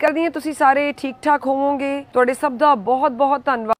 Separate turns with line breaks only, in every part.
ਕਰਦੀ ਹਾਂ ਤੁਸੀਂ ਸਾਰੇ ਠੀਕ ਠਾਕ ਹੋਵੋਗੇ ਤੁਹਾਡੇ ਸਭ ਦਾ ਬਹੁਤ ਬਹੁਤ ਧੰਨਵਾਦ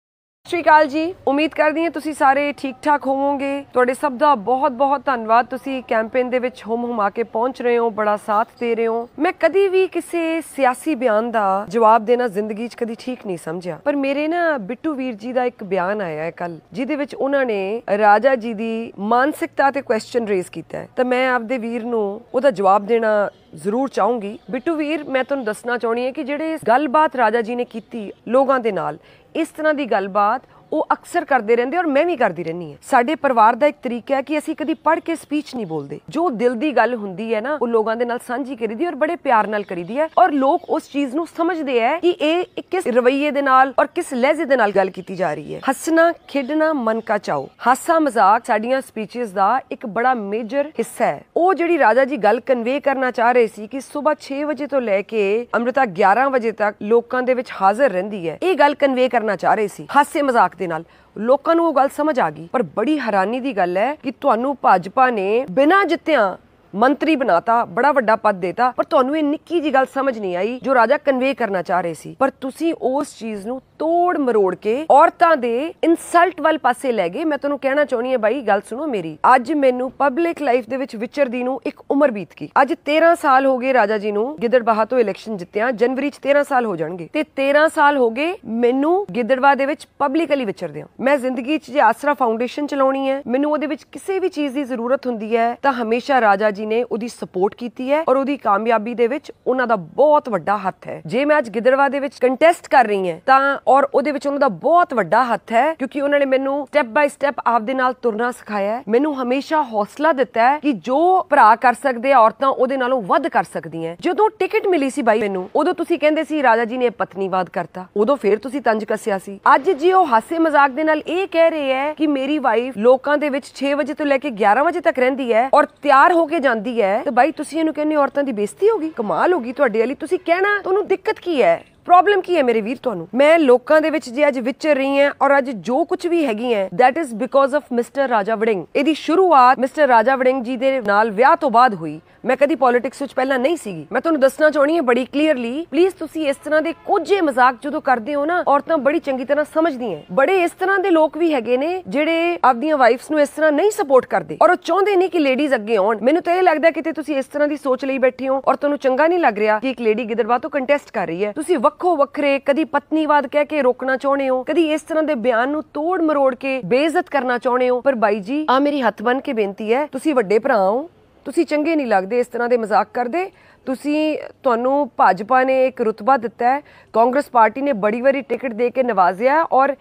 ਸ਼੍ਰੀ ਅਕਾਲ ਜੀ ਉਮੀਦ ਕਰਦੀ ਹਾਂ ਤੁਸੀਂ ਸਾਰੇ ਠੀਕ ਠਾਕ ਹੋਵੋਗੇ ਤੁਹਾਡੇ ਸਭ ਦਾ ਬਹੁਤ ਬਹੁਤ ਧੰਨਵਾਦ ਤੁਸੀਂ ਕੈਂਪੇਨ ਦੇ ਵਿੱਚ ਹਮ ਹਮਾ ਕੇ ਪਹੁੰਚ ਰਹੇ ਹੋ ਬੜਾ ਸਾਥ ਦੇ ਰਹੇ ਹੋ ਮੈਂ ਕਦੀ ਵੀ ਕਿਸੇ ਸਿਆਸੀ ਬਿਆਨ ਦਾ ਜਵਾਬ ਦੇਣਾ ਜ਼ਿੰਦਗੀ 'ਚ ਕਦੀ ਠੀਕ ਨਹੀਂ ਸਮਝਿਆ ਪਰ ਮੇਰੇ ਨਾ ਬਿੱਟੂ ਵੀਰ ਜੀ ਦਾ ਇੱਕ ਬਿਆਨ ਆਇਆ ਹੈ ਕੱਲ ਜਿਹਦੇ ਵਿੱਚ ਉਹਨਾਂ ਨੇ ਰਾਜਾ ਜੀ ਦੀ ਮਾਨਸਿਕਤਾ ਤੇ ਕੁਐਸਚਨ ਰੇਜ਼ ਕੀਤਾ ਹੈ ਤਾਂ ਮੈਂ ਆਪਦੇ ਵੀਰ ਨੂੰ ਉਹਦਾ ਜਵਾਬ ਦੇਣਾ ਜ਼ਰੂਰ ਚਾਹੂੰਗੀ ਬਿੱਟੂ ਵੀਰ ਮੈਂ ਤੁਹਾਨੂੰ ਦੱਸਣਾ ਚਾਹਣੀ ਹੈ ਕਿ ਜਿਹੜੇ ਗੱਲਬਾਤ ਰਾਜਾ ਜੀ ਨੇ ਕੀਤੀ ਲੋਕਾਂ ਦੇ ਨਾਲ ਇਸ ਤਰ੍ਹਾਂ ਦੀ ਗੱਲਬਾਤ ਉਹ ਅਕਸਰ ਕਰਦੇ ਰਹਿੰਦੇ ਔਰ ਮੈਂ ਵੀ ਕਰਦੀ ਰਹਿੰਨੀ ਹਾਂ ਸਾਡੇ ਪਰਿਵਾਰ ਦਾ ਇੱਕ ਤਰੀਕਾ ਹੈ ਕਿ ਅਸੀਂ ਕਦੀ ਪੜ ਕੇ ਸਪੀਚ ਨਹੀਂ ਬੋਲਦੇ ਜੋ ਦਿਲ ਦੀ ਗੱਲ ਹੁੰਦੀ ਹੈ ਨਾ ਉਹ ਲੋਕਾਂ ਦੇ ਨਾਲ ਸਾਂਝੀ ਕਰੀਦੀ ਔਰ ਬੜੇ ਪਿਆਰ ਨਾਲ ਕਰੀਦੀ ਹੈ ਔਰ ਲੋਕ ਉਸ ਚੀਜ਼ ਨੂੰ ਸਮਝਦੇ ਹੈ ਕਿ ਇਹ ਕਿਸ ਰਵਈਏ ਦੇ ਨਾਲ ਔਰ ਕਿਸ ਲਹਿਜੇ ਦੇ ਨਾਲ ਗੱਲ ਕੀਤੀ ਜਾ ਰਹੀ ਹੈ ਹੱਸਣਾ ਖੇਡਣਾ ਮਨ ਕਾ ਚਾਓ ਹਾਸਾ ਮਜ਼ਾਕ ਸਾਡੀਆਂ ਸਪੀਚਸ ਦਾ ਇੱਕ ਬੜਾ ਮੇਜਰ ਹਿੱਸਾ ਹੈ ਉਹ ਜਿਹੜੀ ਰਾਜਾ ਜੀ ਗੱਲ ਕਨਵੇ ਕਰਨਾ ਚਾਹ ਰਹੇ ਸੀ ਕਿ ਸਵੇਰ 6 ਵਜੇ ਤੋਂ ਲੈ ਕੇ ਅੰਮ੍ਰਿਤਾ 11 ਵਜੇ ਤੱਕ ਲੋਕਾਂ ਦੇ ਵਿੱਚ ਹਾਜ਼ਰ ਰਹਿੰਦੀ ਹੈ ਇਹ ਗੱਲ ਕਨਵੇ ਕਰਨਾ ਚਾਹ ਰਹੇ ਸੀ ਹਾਸੇ ਮਜ਼ਾਕ ਦੇ ਨਾਲ ਲੋਕਾਂ ਨੂੰ ਉਹ ਗੱਲ ਸਮਝ ਆ ਗਈ ਪਰ ਬੜੀ ਹੈਰਾਨੀ ਦੀ ਗੱਲ ਹੈ ਕਿ ਤੁਹਾਨੂੰ ਭਾਜਪਾ ਨੇ ਬਿਨਾਂ ਜਿੱਤਿਆਂ ਮੰਤਰੀ ਬਣਾਤਾ ਬੜਾ ਵੱਡਾ ਪਦ ਦੇਤਾ ਪਰ ਤੁਹਾਨੂੰ ਇਹ ਨਿੱਕੀ ਜੀ ਗੱਲ ਸਮਝ ਨਹੀਂ ਆਈ ਜੋ ਰਾਜਾ ਕਨਵੇ ਕਰਨਾ ਚਾਹ ਰਹੇ ਸੀ ਪਰ ਤੁਸੀਂ ਉਸ ਚੀਜ਼ ਨੂੰ ਤੋੜ ਮਰੋੜ ਕੇ ਔਰਤਾਂ ਦੇ ਇਨਸਲਟ ਵੱਲ ਪਾਸੇ ਲੈ ਗਏ ਮੈਂ ਤੁਹਾਨੂੰ ਕਹਿਣਾ ਚਾਹੁੰਦੀ ਹਾਂ ਬਾਈ ਗੱਲ ਸੁਣੋ ਮੇਰੀ ਅੱਜ ਮੈਨੂੰ ਪਬਲਿਕ ਲਾਈਫ ਦੇ ਵਿੱਚ ਵਿਚਰਦੀ ਨੂੰ ਇੱਕ ਉਮਰ ਬੀਤ ਗਈ ਅੱਜ 13 ਸਾਲ ਹੋ ਗਏ ਰਾਜਾ ਜੀ ਨੂੰ ਗਿੱਦੜਬਾਹਾ ਤੋਂ ਇਲੈਕਸ਼ਨ ਜਿੱਤਿਆ ਜਨਵਰੀ 'ਚ 13 ਸਾਲ ਹੋ ਜਾਣਗੇ ਤੇ 13 ਸਾਲ ਹੋ ਗਏ ਮੈਨੂੰ ਗਿੱਦੜਵਾ ਦੇ ਵਿੱਚ ਪਬਲਿਕਲੀ ਵਿਚਰਦੇ ਹਾਂ ਮੈਂ ਜ਼ਿੰਦਗੀ 'ਚ ਜੇ ਆਸਰਾ ਫਾਊਂਡੇਸ਼ਨ ਚਲਾਉਣੀ ਹੈ ਮੈਨੂੰ ਉਹਦੇ ਵਿੱਚ ਕਿਸੇ ਵੀ ਚੀਜ਼ ਦੀ ਜ਼ਰੂਰਤ ਹੁੰਦੀ ਹੈ ਤਾਂ ਹਮੇਸ਼ਾ ਰਾਜਾ ਜੀ ਨੇ ਉਹਦੀ ਸਪੋਰਟ ਕੀਤੀ ਹੈ ਔਰ ਉਹਦੀ ਕਾਮਯਾਬੀ ਦੇ ਵਿੱਚ ਉਹਨਾਂ ਦਾ ਬਹੁਤ ਵੱਡਾ ਹੱਥ ਹੈ ਜੇ ਮੈਂ ਅੱਜ ਗਿੱਦੜਵਾ ਦੇ ਵਿੱਚ ਕੰਟੈਸਟ ਕਰ ਰਹੀ ਹਾਂ ਤਾਂ ਔਰ ਉਹਦੇ ਵਿੱਚ ਉਹਨਾਂ ਦਾ ਬਹੁਤ ਵੱਡਾ ਹੱਥ ਹੈ ਕਿਉਂਕਿ ਉਹਨਾਂ ਨੇ ਮੈਨੂੰ ਸਟੈਪ ਬਾਈ ਸਟੈਪ ਆਪਦੇ ਨਾਲ ਤੁਰਨਾ ਸਿਖਾਇਆ ਹੈ ਮੈਨੂੰ ਹਮੇਸ਼ਾ ਹੌਸਲਾ ਦਿੱਤਾ ਹੈ ਕਿ ਜੋ ਭਰਾ ਕਰ ਸਕਦੇ ਆ ਔਰਤਾਂ ਉਹਦੇ ਨਾਲੋਂ ਵੱਧ ਕਰ ਸਕਦੀਆਂ ਜਦੋਂ ਟਿਕਟ ਮਿਲੀ ਸੀ ਬਾਈ ਮੈਨੂੰ ਉਦੋਂ ਤੁਸੀਂ ਕਹਿੰਦੇ ਸੀ ਰਾਜਾ ਜੀ ਨੇ ਪਤਨੀਵਾਦ ਕਰਤਾ ਉਦੋਂ ਫੇਰ ਤੁਸੀਂ ਤੰਜ ਕੱਸਿਆ ਸੀ ਅੱਜ ਜੀ ਉਹ ਹਾਸੇ ਮਜ਼ਾਕ ਦੇ ਨਾਲ ਇਹ ਕਹਿ ਰਹੇ ਹੈ ਕਿ ਮੇਰੀ ਵਾਈਫ ਲੋਕਾਂ ਦੇ ਵਿੱਚ 6 ਵਜੇ ਤੋਂ ਲੈ ਕੇ 11 ਵਜੇ ਤੱਕ ਰਹਿੰਦੀ ਹੈ ਔਰ ਤਿਆਰ ਹੋ ਕੇ ਜਾਂਦੀ ਹੈ ਤੇ ਬਾਈ ਤੁਸੀਂ ਇਹਨੂੰ ਕਹਿੰਦੇ ਔਰਤਾਂ ਦੀ ਬੇਇੱਜ਼ਤੀ ਹੋਗੀ ਕਮਾਲ ਹੋਗੀ ਤੁਹਾਡੇ ਵਾਲੀ ਤੁਸੀਂ ਕਹਿਣਾ ਤੁਹਾਨੂੰ ਦਿੱਕਤ ਕੀ ਹੈ ਪ੍ਰੋਬਲਮ ਕੀ ਹੈ ਮੇਰੇ ਵੀਰ ਤੁਹਾਨੂੰ ਮੈਂ ਲੋਕਾਂ ਦੇ ਵਿੱਚ ਜੇ ਅੱਜ ਵਿਚਰ ਰਹੀ ਹਾਂ ਔਰ ਅੱਜ ਜੋ ਕੁਝ ਵੀ ਹੈਗੀ ਹੈ that is because of mister Raja Warring ਇਹਦੀ ਸ਼ੁਰੂਆਤ ਮਿਸਟਰ ਰਾਜਾ ਵੜਿੰਗ ਜੀ ਦੇ ਨਾਲ ਵਿਆਹ ਤੋਂ ਬਾਅਦ ਹੋਈ ਮੈਂ ਕਦੀ ਪੋਲਿਟਿਕਸ ਵਿੱਚ ਪਹਿਲਾਂ ਨਹੀਂ ਸੀਗੀ ਮੈਂ ਤੁਹਾਨੂੰ ਦੱਸਣਾ ਚਾਹਣੀ ਹੈ ਬੜੀ ਕਲੀਅਰਲੀ ਪਲੀਜ਼ ਤੁਸੀਂ ਇਸ ਤਰ੍ਹਾਂ ਦੇ ਕੁਝ ਮਜ਼ਾਕ ਜਦੋਂ ਕਰਦੇ ਹੋ ਨਾ ਔਰਤਾਂ ਬੜੀ ਚੰਗੀ ਤਰ੍ਹਾਂ ਸਮਝਦੀਆਂ ਬੜੇ ਇਸ ਤਰ੍ਹਾਂ ਦੇ ਲੋਕ ਵੀ ਹੈਗੇ ਨੇ ਜਿਹੜੇ ਆਪਣੀਆਂ ਵਾਈਫਸ ਨੂੰ ਇਸ ਤਰ੍ਹਾਂ ਨਹੀਂ ਸਪੋਰਟ ਕਰਦੇ ਔਰ ਉਹ ਚਾਹੁੰਦੇ ਨਹੀਂ ਕਿ ਲੇਡੀਜ਼ ਅੱਗੇ ਆਉਣ ਮੈਨੂੰ ਤਾਂ ਇਹ ਲੱਗਦਾ ਕਿ ਤੁਸੀਂ ਇਸ ਤਰ੍ਹਾਂ ਦੀ ਸੋਚ ਲਈ ਬੈਠੇ ਹੋ ਔਰ ਤੁਹਾਨੂੰ ਚੰਗਾ ਨਹੀਂ ਲੱਗ ਰਿਹਾ ਕਿ ਇੱਕ ਲੇਡੀ ਗਿੱਦੜਵਾ ਤੋਂ ਕੰਟੈਸਟ ਕਰ ਰਹੀ ਹੈ ਤੁਸੀਂ ਵੱਖੋ ਵੱਖਰੇ ਕਦੀ ਪਤਨੀਵਾਦ ਕਹਿ ਕੇ ਰੋਕਣਾ ਚਾਹੁੰਦੇ ਹੋ ਕਦੀ ਇਸ ਤਰ੍ਹਾਂ ਦੇ ਬਿਆਨ ਨੂੰ ਤੋੜ ਮਰੋੜ ਕੇ ਬੇਇੱਜ਼ਤ ਕਰਨਾ ਚਾਹੁੰਦੇ ਹੋ ਪਰ ਬਾਈ ਜੀ ਆ ਮੇਰੀ ਹੱਥ ਬੰਨ ਕੇ ਬੇਨਤੀ ਹੈ ਤੁਸੀਂ ਵੱਡੇ ਭਰਾ ਹੋ ਤੁਸੀਂ ਚੰਗੇ ਨਹੀਂ ਲੱਗਦੇ ਇਸ ਤਰ੍ਹਾਂ ਦੇ ਮਜ਼ਾਕ ਕਰਦੇ ਤੁਸੀਂ ਤੁਹਾਨੂੰ ਭਾਜਪਾ ਨੇ ਇੱਕ ਰੁਤਬਾ ਦਿੱਤਾ ਹੈ ਕਾਂਗਰਸ ਪਾਰਟੀ ਨੇ ਬੜੀ ਵਾਰੀ ਟਿਕਟ ਦੇ ਕੇ ਨਵਾਜ਼ਿਆ ਔਰ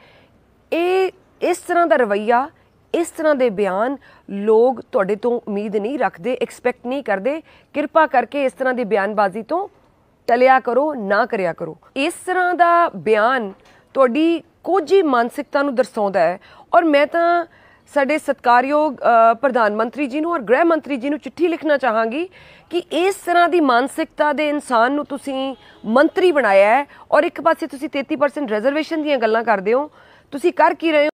ਇਹ ਇਸ ਤਰ੍ਹਾਂ ਦਾ ਰਵਈਆ ਇਸ ਤਰ੍ਹਾਂ ਦੇ ਬਿਆਨ ਲੋਕ ਤੁਹਾਡੇ ਤੋਂ ਉਮੀਦ ਨਹੀਂ ਰੱਖਦੇ ਐਕਸਪੈਕਟ ਨਹੀਂ ਕਰਦੇ ਕਿਰਪਾ ਕਰਕੇ ਇਸ ਤਰ੍ਹਾਂ ਦੀ ਬਿਆਨਬਾਜ਼ੀ ਤੋਂ ਟਲਿਆ ਕਰੋ ਨਾ ਕਰਿਆ ਕਰੋ ਇਸ ਤਰ੍ਹਾਂ ਦਾ ਬਿਆਨ ਤੁਹਾਡੀ ਕੋਝੀ ਮਾਨਸਿਕਤਾ ਨੂੰ ਦਰਸਾਉਂਦਾ ਹੈ ਔਰ ਮੈਂ ਤਾਂ ਸਾਡੇ ਸਤਕਾਰਯੋਗ ਪ੍ਰਧਾਨ ਮੰਤਰੀ ਜੀ ਨੂੰ ਔਰ ਗ੍ਰਹਿ ਮੰਤਰੀ ਜੀ ਨੂੰ ਚਿੱਠੀ ਲਿਖਣਾ ਚਾਹਾਂਗੀ ਕਿ ਇਸ ਤਰ੍ਹਾਂ ਦੀ ਮਾਨਸਿਕਤਾ ਦੇ ਇਨਸਾਨ ਨੂੰ ਤੁਸੀਂ ਮੰਤਰੀ ਬਣਾਇਆ ਹੈ ਔਰ ਇੱਕ ਪਾਸੇ ਤੁਸੀਂ 33% ਰਿਜ਼ਰਵੇਸ਼ਨ ਦੀਆਂ ਗੱਲਾਂ ਕਰਦੇ ਹੋ ਤੁਸੀਂ ਕਰ ਕੀ ਰਹੇ